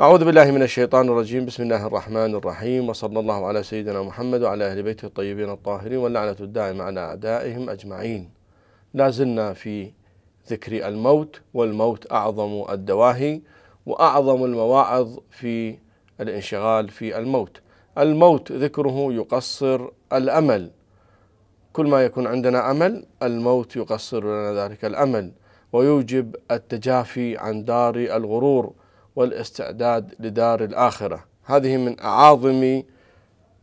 أعوذ بالله من الشيطان الرجيم بسم الله الرحمن الرحيم وصلى الله على سيدنا محمد وعلى أهل بيته الطيبين الطاهرين واللعنة الدائمة على أعدائهم أجمعين لا زلنا في ذكر الموت والموت أعظم الدواهي وأعظم المواعظ في الانشغال في الموت الموت ذكره يقصر الأمل كل ما يكون عندنا أمل الموت يقصر لنا ذلك الأمل ويوجب التجافي عن دار الغرور والاستعداد لدار الآخرة هذه من أعاظم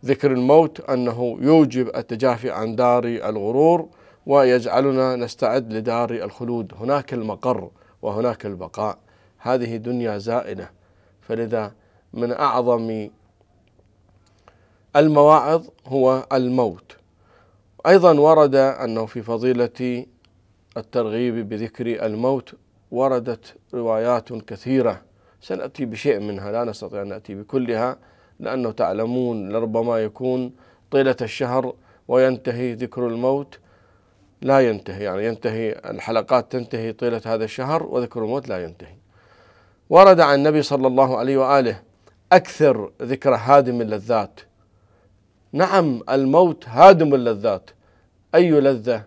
ذكر الموت أنه يوجب التجافي عن دار الغرور ويجعلنا نستعد لدار الخلود هناك المقر وهناك البقاء هذه دنيا زائلة فلذا من أعظم المواعظ هو الموت أيضا ورد أنه في فضيلة الترغيب بذكر الموت وردت روايات كثيرة سنأتي بشيء منها لا نستطيع أن نأتي بكلها لأنه تعلمون لربما يكون طيلة الشهر وينتهي ذكر الموت لا ينتهي يعني ينتهي الحلقات تنتهي طيلة هذا الشهر وذكر الموت لا ينتهي ورد عن النبي صلى الله عليه وآله أكثر ذكر هادم اللذات نعم الموت هادم اللذات أي لذة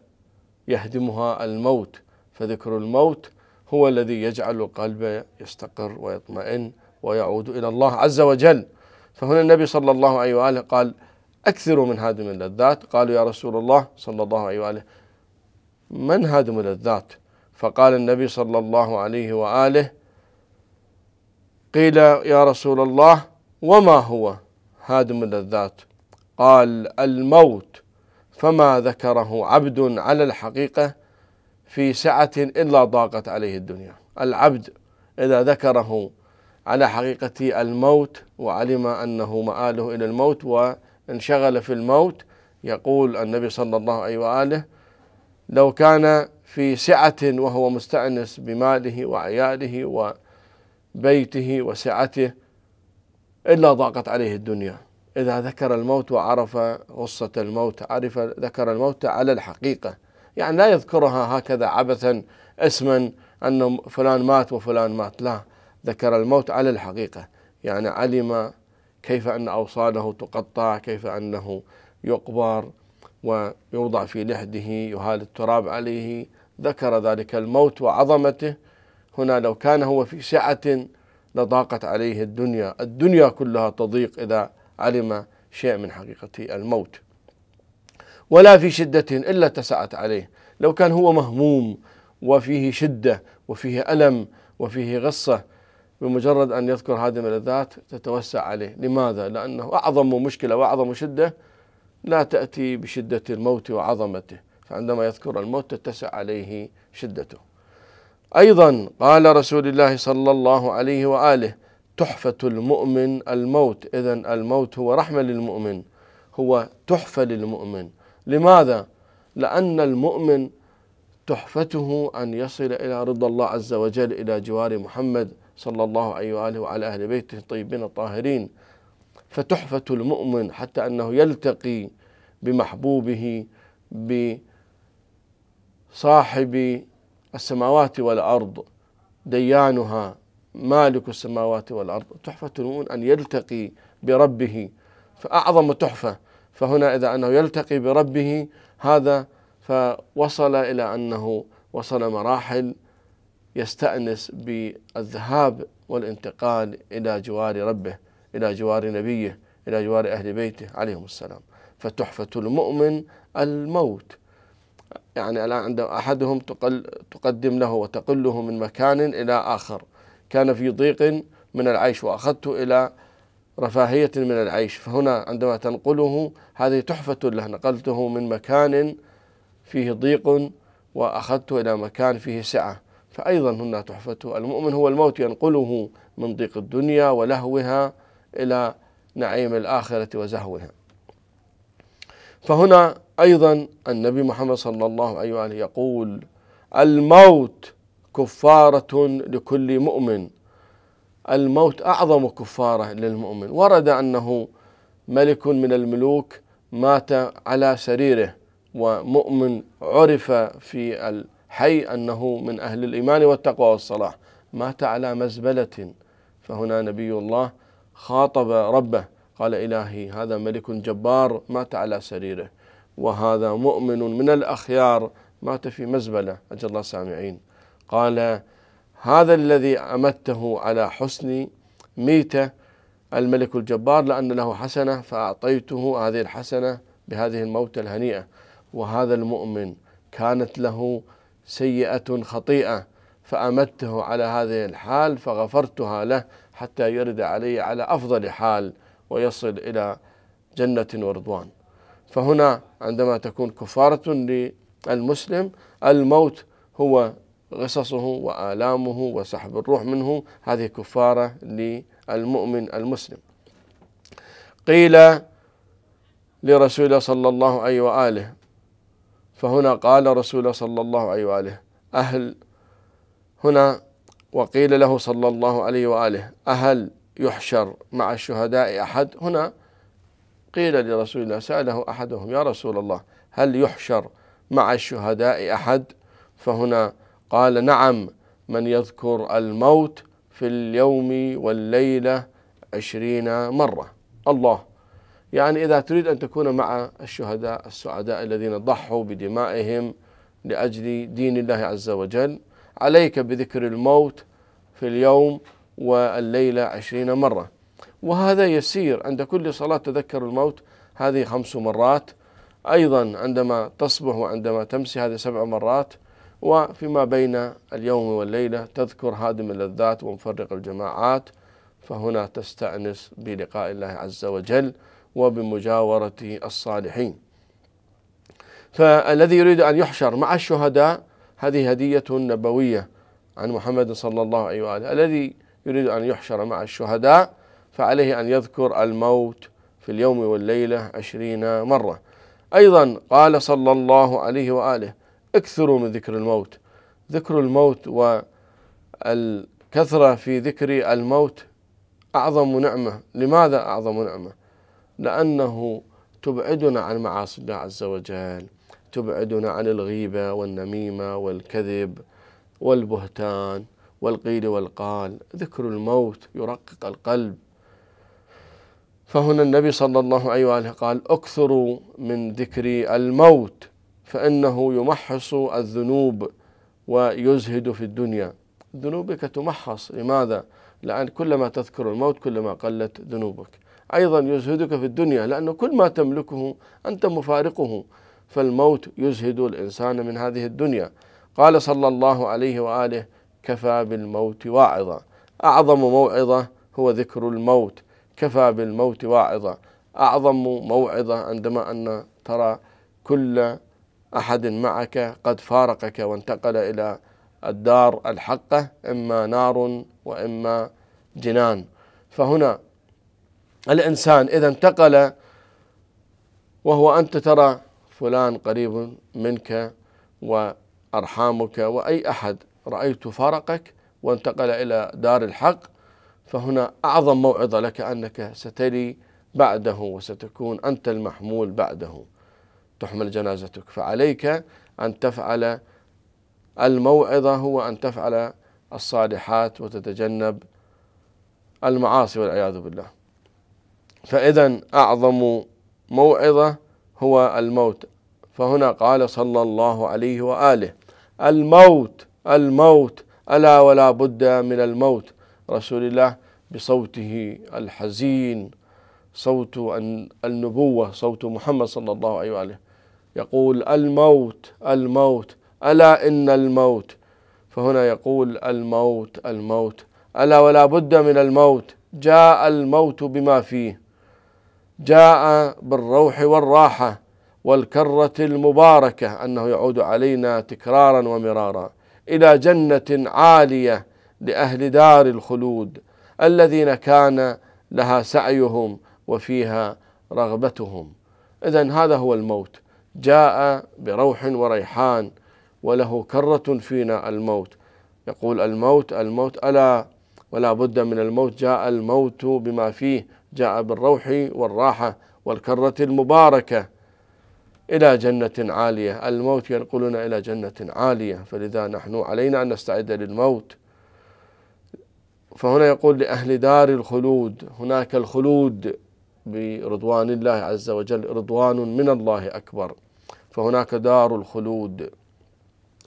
يهدمها الموت فذكر الموت هو الذي يجعل القلب يستقر ويطمئن ويعود إلى الله عز وجل فهنا النبي صلى الله عليه وآله قال أكثروا من هادم اللذات قالوا يا رسول الله صلى الله عليه وآله من هادم اللذات فقال النبي صلى الله عليه وآله قيل يا رسول الله وما هو هادم اللذات قال الموت فما ذكره عبد على الحقيقة في سعة إلا ضاقت عليه الدنيا العبد إذا ذكره على حقيقة الموت وعلم أنه مآله إلى الموت وانشغل في الموت يقول النبي صلى الله عليه وآله لو كان في سعة وهو مستأنس بماله وعياله وبيته وسعته إلا ضاقت عليه الدنيا إذا ذكر الموت وعرف غصة الموت عرف ذكر الموت على الحقيقة يعني لا يذكرها هكذا عبثا اسما أن فلان مات وفلان مات لا ذكر الموت على الحقيقة يعني علم كيف أن أوصاله تقطع كيف أنه يقبر ويوضع في لحده يهال التراب عليه ذكر ذلك الموت وعظمته هنا لو كان هو في سعة لضاقت عليه الدنيا الدنيا كلها تضيق إذا علم شيء من حقيقة الموت ولا في شدة إلا اتسعت عليه لو كان هو مهموم وفيه شدة وفيه ألم وفيه غصة بمجرد أن يذكر هذه الملذات تتوسع عليه لماذا؟ لأنه أعظم مشكلة وأعظم شدة لا تأتي بشدة الموت وعظمته فعندما يذكر الموت تتسع عليه شدته أيضا قال رسول الله صلى الله عليه وآله تحفة المؤمن الموت إذا الموت هو رحمة للمؤمن هو تحفة للمؤمن لماذا؟ لأن المؤمن تحفته أن يصل إلى رضا الله عز وجل إلى جوار محمد صلى الله عليه وآله وعلى أهل بيته الطيبين الطاهرين فتحفة المؤمن حتى أنه يلتقي بمحبوبه بصاحب السماوات والأرض ديانها مالك السماوات والأرض تحفة المؤمن أن يلتقي بربه فأعظم تحفة فهنا إذا أنه يلتقي بربه هذا فوصل إلى أنه وصل مراحل يستأنس بالذهاب والانتقال إلى جوار ربه إلى جوار نبيه إلى جوار أهل بيته عليهم السلام فتحفة المؤمن الموت يعني الآن عند أحدهم تقل تقدم له وتقله من مكان إلى آخر كان في ضيق من العيش وأخذته إلى رفاهية من العيش فهنا عندما تنقله هذه تحفة له نقلته من مكان فيه ضيق وأخذته إلى مكان فيه سعة فأيضا هنا تحفته المؤمن هو الموت ينقله من ضيق الدنيا ولهوها إلى نعيم الآخرة وزهوها فهنا أيضا النبي محمد صلى الله عليه وآله يقول الموت كفارة لكل مؤمن الموت أعظم كفارة للمؤمن ورد أنه ملك من الملوك مات على سريره ومؤمن عرف في الحي أنه من أهل الإيمان والتقوى والصلاح مات على مزبلة فهنا نبي الله خاطب ربه قال إلهي هذا ملك جبار مات على سريره وهذا مؤمن من الأخيار مات في مزبلة أجل الله سامعين قال هذا الذي أمته على حسن ميته الملك الجبار لأن له حسنة فأعطيته هذه الحسنة بهذه الموتة الهنيئة وهذا المؤمن كانت له سيئة خطيئة فأمته على هذه الحال فغفرتها له حتى يرد علي على أفضل حال ويصل إلى جنة ورضوان فهنا عندما تكون كفارة للمسلم الموت هو قصصه وآلامه وسحب الروح منه هذه كفارة للمؤمن المسلم قيل لرسول الله صلى الله عليه وآله فهنا قال رسول الله صلى الله عليه وآله أهل هنا وقيل له صلى الله عليه وآله أهل يحشر مع الشهداء أحد هنا قيل لرسول الله سأله أحدهم يا رسول الله هل يحشر مع الشهداء أحد فهنا قال نعم من يذكر الموت في اليوم والليلة عشرين مرة الله يعني إذا تريد أن تكون مع الشهداء السعداء الذين ضحوا بدمائهم لأجل دين الله عز وجل عليك بذكر الموت في اليوم والليلة عشرين مرة وهذا يسير عند كل صلاة تذكر الموت هذه خمس مرات أيضا عندما تصبح وعندما تمسي هذه سبع مرات وفيما بين اليوم والليلة تذكر هادم اللذات ومفرق الجماعات فهنا تستأنس بلقاء الله عز وجل وبمجاورة الصالحين فالذي يريد أن يحشر مع الشهداء هذه هدية نبوية عن محمد صلى الله عليه وآله الذي يريد أن يحشر مع الشهداء فعليه أن يذكر الموت في اليوم والليلة عشرين مرة أيضا قال صلى الله عليه وآله اكثروا من ذكر الموت ذكر الموت والكثرة في ذكر الموت أعظم نعمة لماذا أعظم نعمة لأنه تبعدنا عن معاصي الله عز وجل تبعدنا عن الغيبة والنميمة والكذب والبهتان والقيل والقال ذكر الموت يرقق القلب فهنا النبي صلى الله عليه وآله قال اكثروا من ذكر الموت فإنه يمحص الذنوب ويزهد في الدنيا ذنوبك تمحص لماذا؟ لأن كلما تذكر الموت كلما قلت ذنوبك أيضا يزهدك في الدنيا لأنه كل ما تملكه أنت مفارقه فالموت يزهد الإنسان من هذه الدنيا قال صلى الله عليه وآله كفى بالموت واعظا أعظم موعظة هو ذكر الموت كفى بالموت واعظا أعظم موعظة عندما أن ترى كل أحد معك قد فارقك وانتقل إلى الدار الحقة إما نار وإما جنان فهنا الإنسان إذا انتقل وهو أنت ترى فلان قريب منك وأرحامك وأي أحد رأيت فارقك وانتقل إلى دار الحق فهنا أعظم موعظة لك أنك ستري بعده وستكون أنت المحمول بعده تحمل جنازتك فعليك أن تفعل الموعظة هو أن تفعل الصالحات وتتجنب المعاصي والعياذ بالله فإذا أعظم موعظة هو الموت فهنا قال صلى الله عليه وآله الموت الموت ألا ولا بد من الموت رسول الله بصوته الحزين صوت النبوة صوت محمد صلى الله عليه وآله يقول الموت الموت ألا إن الموت فهنا يقول الموت الموت ألا ولا بد من الموت جاء الموت بما فيه جاء بالروح والراحة والكرة المباركة أنه يعود علينا تكرارا ومرارا إلى جنة عالية لأهل دار الخلود الذين كان لها سعيهم وفيها رغبتهم إذا هذا هو الموت جاء بروح وريحان وله كرة فينا الموت يقول الموت الموت ألا ولا بد من الموت جاء الموت بما فيه جاء بالروح والراحة والكرة المباركة إلى جنة عالية الموت ينقلنا إلى جنة عالية فلذا نحن علينا أن نستعد للموت فهنا يقول لأهل دار الخلود هناك الخلود برضوان الله عز وجل رضوان من الله أكبر فهناك دار الخلود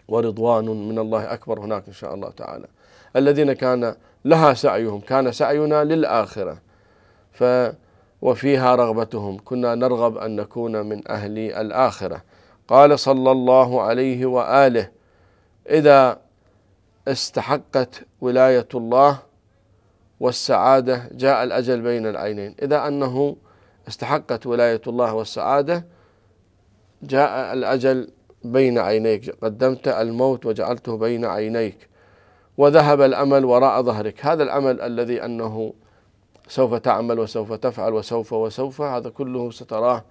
ورضوان من الله أكبر هناك إن شاء الله تعالى الذين كان لها سعيهم كان سعينا للآخرة ف وفيها رغبتهم كنا نرغب أن نكون من أهل الآخرة قال صلى الله عليه وآله إذا استحقت ولاية الله والسعادة جاء الأجل بين العينين إذا أنه استحقت ولاية الله والسعادة جاء الأجل بين عينيك قدمت الموت وجعلته بين عينيك وذهب الأمل وراء ظهرك هذا الأمل الذي أنه سوف تعمل وسوف تفعل وسوف وسوف هذا كله ستراه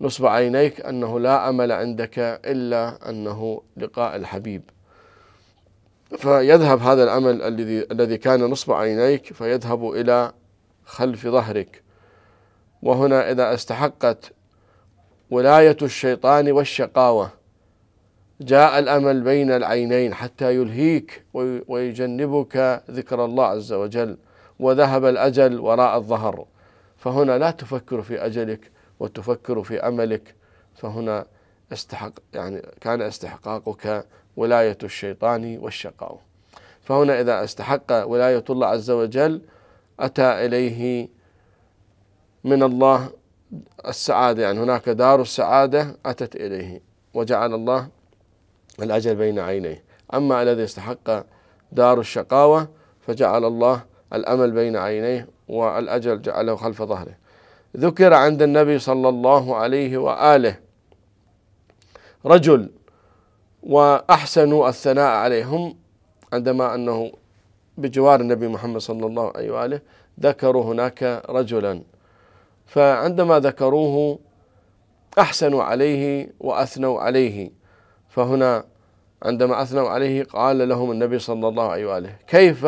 نصب عينيك أنه لا أمل عندك إلا أنه لقاء الحبيب فيذهب هذا الأمل الذي الذي كان نصب عينيك فيذهب إلى خلف ظهرك وهنا إذا استحقت ولاية الشيطان والشقاوة جاء الأمل بين العينين حتى يلهيك ويجنبك ذكر الله عز وجل وذهب الأجل وراء الظهر فهنا لا تفكر في أجلك وتفكر في أملك فهنا استحق يعني كان استحقاقك ولاية الشيطان والشقاوة فهنا إذا استحق ولاية الله عز وجل أتى إليه من الله السعادة يعني هناك دار السعادة أتت إليه وجعل الله الأجل بين عينيه أما الذي استحق دار الشقاوة فجعل الله الأمل بين عينيه والأجل جعله خلف ظهره ذكر عند النبي صلى الله عليه وآله رجل وأحسنوا الثناء عليهم عندما أنه بجوار النبي محمد صلى الله عليه وآله ذكروا هناك رجلا فعندما ذكروه أحسنوا عليه وأثنوا عليه فهنا عندما أثنوا عليه قال لهم النبي صلى الله عليه وآله كيف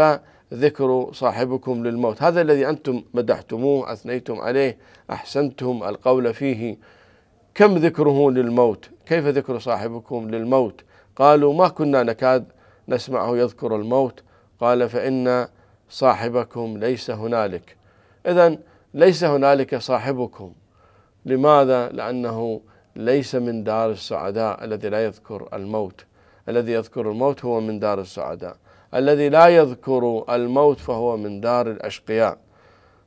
ذكر صاحبكم للموت هذا الذي أنتم مدحتموه أثنيتم عليه أحسنتم القول فيه كم ذكره للموت كيف ذكر صاحبكم للموت قالوا ما كنا نكاد نسمعه يذكر الموت قال فإن صاحبكم ليس هنالك إذا ليس هنالك صاحبكم لماذا؟ لأنه ليس من دار السعداء الذي لا يذكر الموت الذي يذكر الموت هو من دار السعداء الذي لا يذكر الموت فهو من دار الأشقياء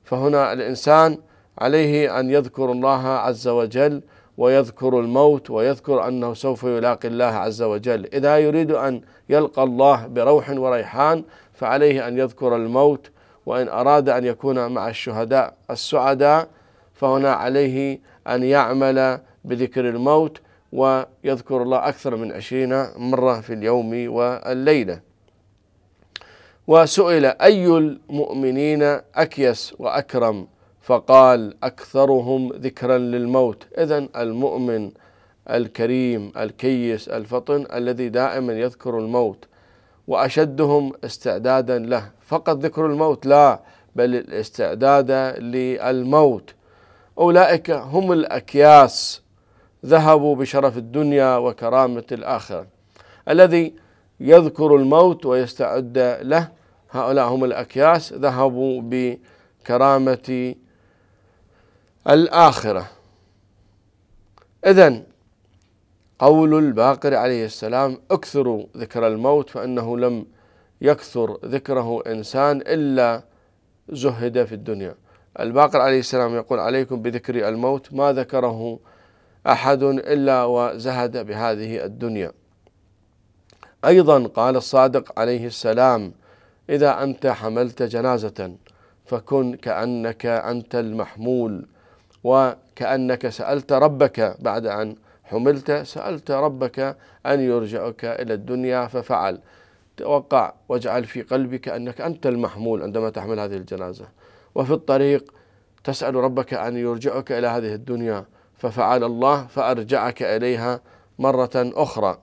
فهنا الإنسان عليه أن يذكر الله عز وجل ويذكر الموت ويذكر أنه سوف يلاقي الله عز وجل إذا يريد أن يلقى الله بروح وريحان فعليه أن يذكر الموت وإن أراد أن يكون مع الشهداء السعداء فهنا عليه أن يعمل بذكر الموت ويذكر الله أكثر من عشرين مرة في اليوم والليلة وسئل أي المؤمنين أكيس وأكرم فقال أكثرهم ذكرا للموت إذا المؤمن الكريم الكيس الفطن الذي دائما يذكر الموت واشدهم استعدادا له فقط ذكر الموت لا بل الاستعداد للموت اولئك هم الاكياس ذهبوا بشرف الدنيا وكرامه الاخره الذي يذكر الموت ويستعد له هؤلاء هم الاكياس ذهبوا بكرامه الاخره اذا قول الباقر عليه السلام اكثروا ذكر الموت فإنه لم يكثر ذكره إنسان إلا زهد في الدنيا الباقر عليه السلام يقول عليكم بذكر الموت ما ذكره أحد إلا وزهد بهذه الدنيا أيضا قال الصادق عليه السلام إذا أنت حملت جنازة فكن كأنك أنت المحمول وكأنك سألت ربك بعد أن حملت سألت ربك أن يرجعك إلى الدنيا ففعل توقع واجعل في قلبك أنك أنت المحمول عندما تحمل هذه الجنازة وفي الطريق تسأل ربك أن يرجعك إلى هذه الدنيا ففعل الله فأرجعك إليها مرة أخرى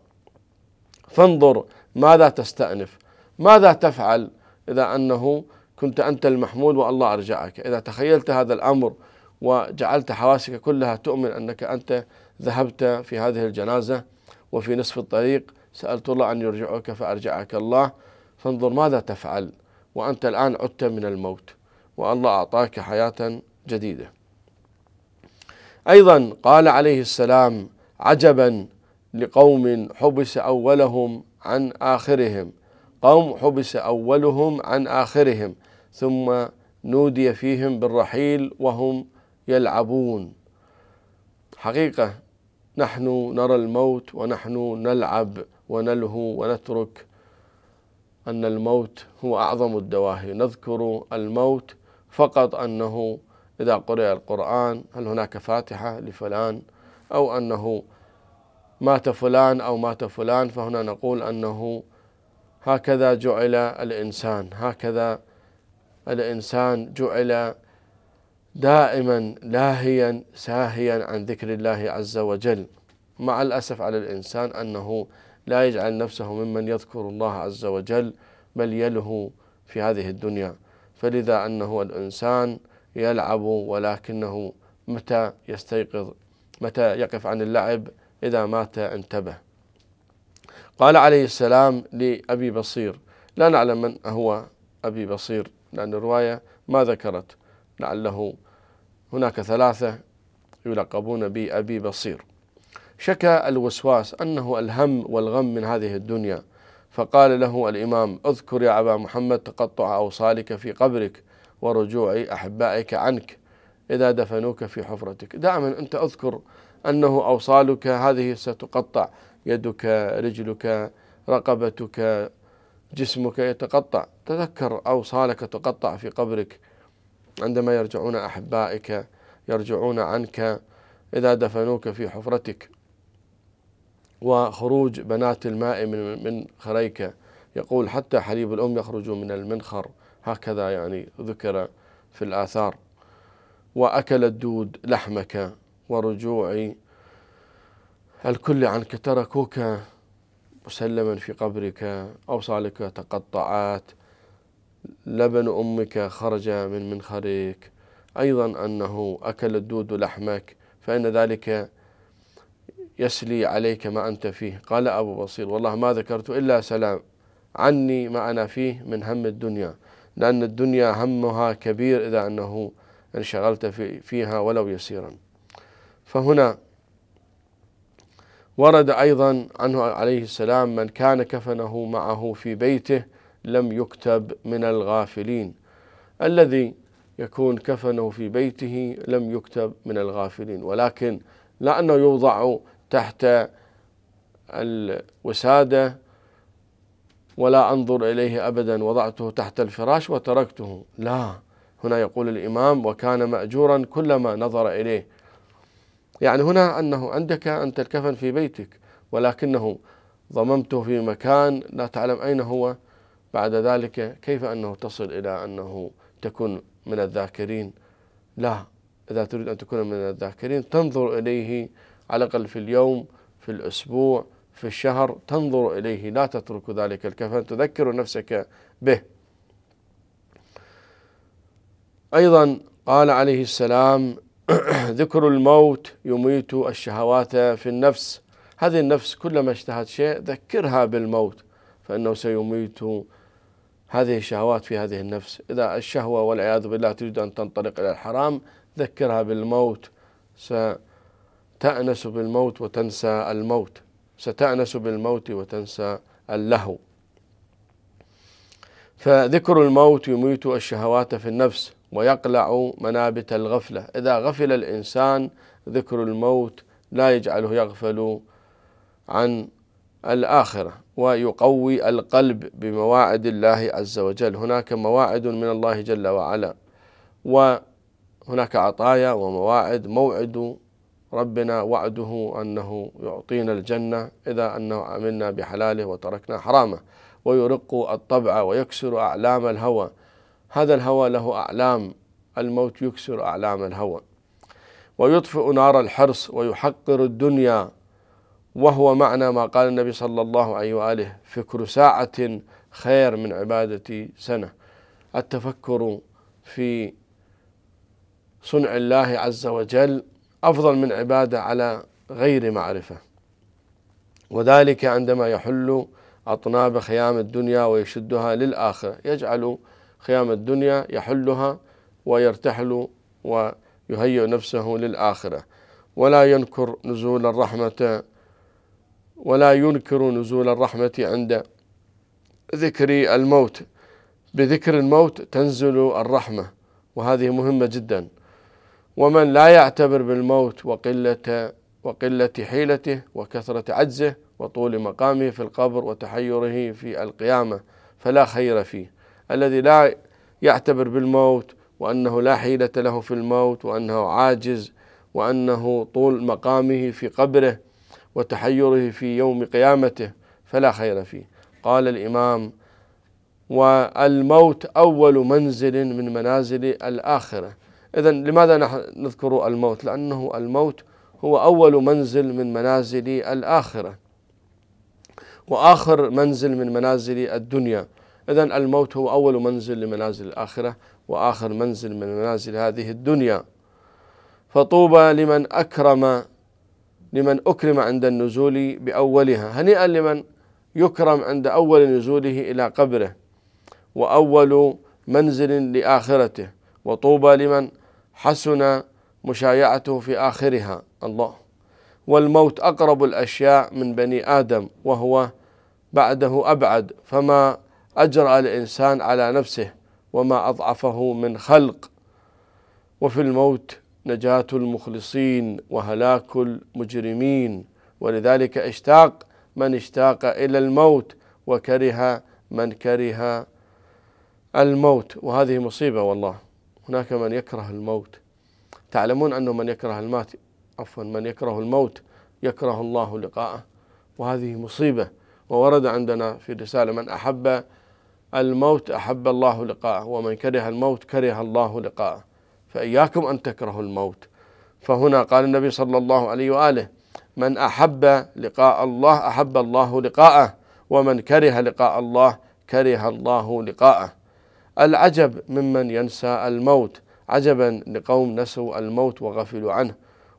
فانظر ماذا تستأنف ماذا تفعل إذا أنه كنت أنت المحمول والله أرجعك إذا تخيلت هذا الأمر وجعلت حواسك كلها تؤمن أنك أنت ذهبت في هذه الجنازة وفي نصف الطريق سألت الله أن يرجعك فأرجعك الله فانظر ماذا تفعل وأنت الآن عدت من الموت والله أعطاك حياة جديدة أيضا قال عليه السلام عجبا لقوم حبس أولهم عن آخرهم قوم حبس أولهم عن آخرهم ثم نودي فيهم بالرحيل وهم يلعبون حقيقة نحن نرى الموت ونحن نلعب ونلهو ونترك أن الموت هو أعظم الدواهي نذكر الموت فقط أنه إذا قرئ القرآن هل هناك فاتحة لفلان أو أنه مات فلان أو مات فلان فهنا نقول أنه هكذا جعل الإنسان هكذا الإنسان جعل دائما لاهيا ساهيا عن ذكر الله عز وجل مع الأسف على الإنسان أنه لا يجعل نفسه ممن يذكر الله عز وجل بل يلهو في هذه الدنيا فلذا أنه الإنسان يلعب ولكنه متى يستيقظ متى يقف عن اللعب إذا مات انتبه قال عليه السلام لأبي بصير لا نعلم من هو أبي بصير لأن الرواية ما ذكرت لعله هناك ثلاثة يلقبون بأبي بصير شكى الوسواس أنه الهم والغم من هذه الدنيا فقال له الإمام اذكر يا أبا محمد تقطع أوصالك في قبرك ورجوع أحبائك عنك إذا دفنوك في حفرتك دائما أنت أذكر أنه أوصالك هذه ستقطع يدك رجلك رقبتك جسمك يتقطع تذكر أوصالك تقطع في قبرك عندما يرجعون أحبائك يرجعون عنك إذا دفنوك في حفرتك وخروج بنات الماء من من خريك يقول حتى حليب الأم يخرج من المنخر هكذا يعني ذكر في الآثار وأكل الدود لحمك ورجوع الكل عنك تركوك مسلما في قبرك أوصالك تقطعات لبن أمك خرج من منخرك أيضا أنه أكل الدود لحمك فإن ذلك يسلي عليك ما أنت فيه قال أبو بصير والله ما ذكرت إلا سلام عني ما أنا فيه من هم الدنيا لأن الدنيا همها كبير إذا أنه انشغلت في فيها ولو يسيرا فهنا ورد أيضا عنه عليه السلام من كان كفنه معه في بيته لم يكتب من الغافلين الذي يكون كفنه في بيته لم يكتب من الغافلين ولكن لا أنه يوضع تحت الوسادة ولا أنظر إليه أبدا وضعته تحت الفراش وتركته لا هنا يقول الإمام وكان مأجورا كلما نظر إليه يعني هنا أنه عندك أنت الكفن في بيتك ولكنه ضممته في مكان لا تعلم أين هو بعد ذلك كيف أنه تصل إلى أنه تكون من الذاكرين لا إذا تريد أن تكون من الذاكرين تنظر إليه على الأقل في اليوم في الأسبوع في الشهر تنظر إليه لا تترك ذلك الكفن تذكر نفسك به أيضا قال عليه السلام ذكر الموت يميت الشهوات في النفس هذه النفس كلما اشتهت شيء ذكرها بالموت فإنه سيميت هذه الشهوات في هذه النفس إذا الشهوة والعياذ بالله تريد أن تنطلق إلى الحرام ذكرها بالموت ستأنس بالموت وتنسى الموت ستأنس بالموت وتنسى اللهو فذكر الموت يميت الشهوات في النفس ويقلع منابت الغفلة إذا غفل الإنسان ذكر الموت لا يجعله يغفل عن الآخرة ويقوي القلب بمواعد الله عز وجل هناك مواعد من الله جل وعلا وهناك عطايا ومواعد موعد ربنا وعده أنه يعطينا الجنة إذا أنه عملنا بحلاله وتركنا حرامه ويرق الطبع ويكسر أعلام الهوى هذا الهوى له أعلام الموت يكسر أعلام الهوى ويطفئ نار الحرص ويحقر الدنيا وهو معنى ما قال النبي صلى الله عليه واله فكر ساعة خير من عبادة سنة التفكر في صنع الله عز وجل افضل من عبادة على غير معرفة وذلك عندما يحل أطناب خيام الدنيا ويشدها للآخرة يجعل خيام الدنيا يحلها ويرتحل ويهيئ نفسه للآخرة ولا ينكر نزول الرحمة ولا ينكر نزول الرحمة عند ذكر الموت بذكر الموت تنزل الرحمة وهذه مهمة جدا ومن لا يعتبر بالموت وقلة وقلة حيلته وكثرة عجزه وطول مقامه في القبر وتحيره في القيامة فلا خير فيه الذي لا يعتبر بالموت وأنه لا حيلة له في الموت وأنه عاجز وأنه طول مقامه في قبره وتحيره في يوم قيامته فلا خير فيه قال الإمام والموت أول منزل من منازل الآخرة إذا لماذا نحن نذكر الموت لأنه الموت هو أول منزل من منازل الآخرة وآخر منزل من منازل الدنيا إذا الموت هو أول منزل لمنازل الآخرة وآخر منزل من منازل هذه الدنيا فطوبى لمن أكرم لمن أكرم عند النزول بأولها هنيئا لمن يكرم عند أول نزوله إلى قبره وأول منزل لآخرته وطوبى لمن حسن مشايعته في آخرها الله والموت أقرب الأشياء من بني آدم وهو بعده أبعد فما أجرأ الإنسان على نفسه وما أضعفه من خلق وفي الموت نجاة المخلصين وهلاك المجرمين ولذلك اشتاق من اشتاق إلى الموت وكره من كره الموت وهذه مصيبة والله هناك من يكره الموت تعلمون أنه من يكره الموت عفوا من يكره الموت يكره الله لقاءه وهذه مصيبة وورد عندنا في رسالة من أحب الموت أحب الله لقاءه ومن كره الموت كره الله لقاءه فإياكم أن تكرهوا الموت فهنا قال النبي صلى الله عليه وآله من أحب لقاء الله أحب الله لقاءه ومن كره لقاء الله كره الله لقاءه العجب ممن ينسى الموت عجبا لقوم نسوا الموت وغفلوا عنه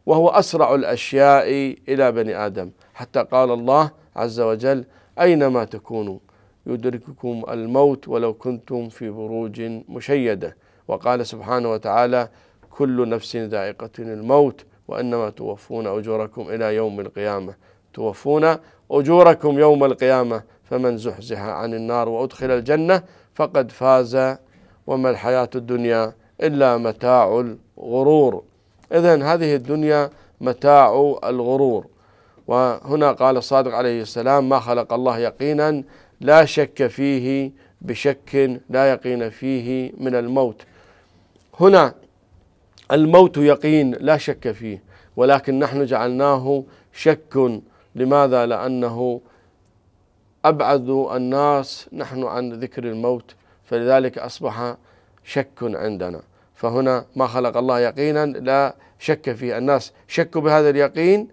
وهو أسرع الأشياء إلى بني آدم حتى قال الله عز وجل أينما تكونوا يدرككم الموت ولو كنتم في بروج مشيده وقال سبحانه وتعالى كل نفس ذائقة الموت وإنما توفون أجوركم إلى يوم القيامة توفون أجوركم يوم القيامة فمن زحزح عن النار وأدخل الجنة فقد فاز وما الحياة الدنيا إلا متاع الغرور إذا هذه الدنيا متاع الغرور وهنا قال الصادق عليه السلام ما خلق الله يقينا لا شك فيه بشك لا يقين فيه من الموت هنا الموت يقين لا شك فيه ولكن نحن جعلناه شك لماذا لأنه أبعد الناس نحن عن ذكر الموت فلذلك أصبح شك عندنا فهنا ما خلق الله يقينا لا شك فيه الناس شكوا بهذا اليقين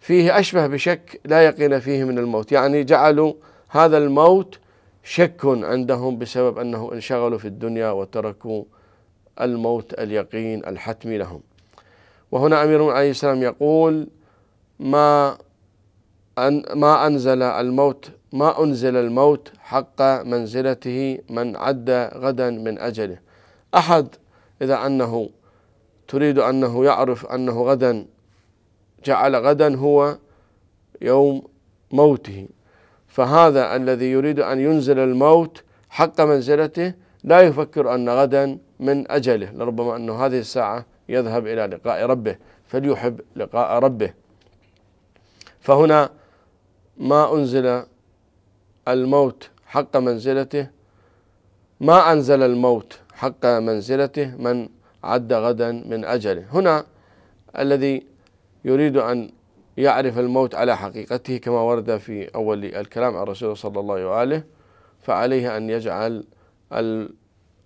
فيه أشبه بشك لا يقين فيه من الموت يعني جعلوا هذا الموت شك عندهم بسبب أنه انشغلوا في الدنيا وتركوا الموت اليقين الحتمي لهم وهنا أمير عليه السلام يقول ما أن ما أنزل الموت ما أنزل الموت حق منزلته من عد غدا من أجله أحد إذا أنه تريد أنه يعرف أنه غدا جعل غدا هو يوم موته فهذا الذي يريد أن ينزل الموت حق منزلته لا يفكر أن غدا من أجله لربما أنه هذه الساعة يذهب إلى لقاء ربه فليحب لقاء ربه فهنا ما أنزل الموت حق منزلته ما أنزل الموت حق منزلته من عد غدا من أجله هنا الذي يريد أن يعرف الموت على حقيقته كما ورد في أول الكلام عن الرسول صلى الله عليه وآله فعليه أن يجعل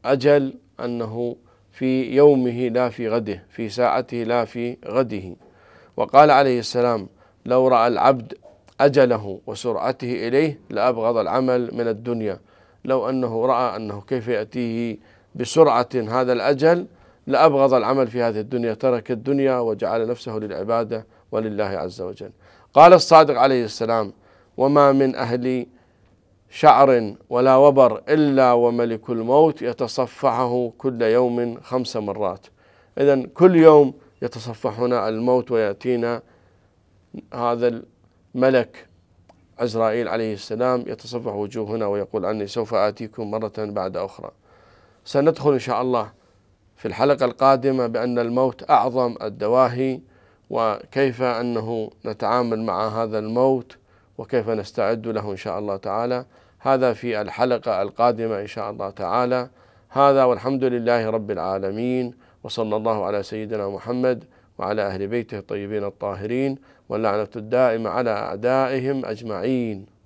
أجل أنه في يومه لا في غده في ساعته لا في غده وقال عليه السلام لو رأى العبد أجله وسرعته إليه لأبغض العمل من الدنيا لو أنه رأى أنه كيف يأتيه بسرعة هذا الأجل لأبغض العمل في هذه الدنيا ترك الدنيا وجعل نفسه للعبادة ولله عز وجل قال الصادق عليه السلام وما من أهل شعر ولا وبر إلا وملك الموت يتصفحه كل يوم خمس مرات إذا كل يوم يتصفحنا الموت ويأتينا هذا الملك عزرائيل عليه السلام يتصفح وجوهنا ويقول عني سوف آتيكم مرة بعد أخرى سندخل إن شاء الله في الحلقة القادمة بأن الموت أعظم الدواهي وكيف أنه نتعامل مع هذا الموت وكيف نستعد له إن شاء الله تعالى هذا في الحلقة القادمة إن شاء الله تعالى هذا والحمد لله رب العالمين وصلى الله على سيدنا محمد وعلى أهل بيته الطيبين الطاهرين واللعنة الدائمة على أعدائهم أجمعين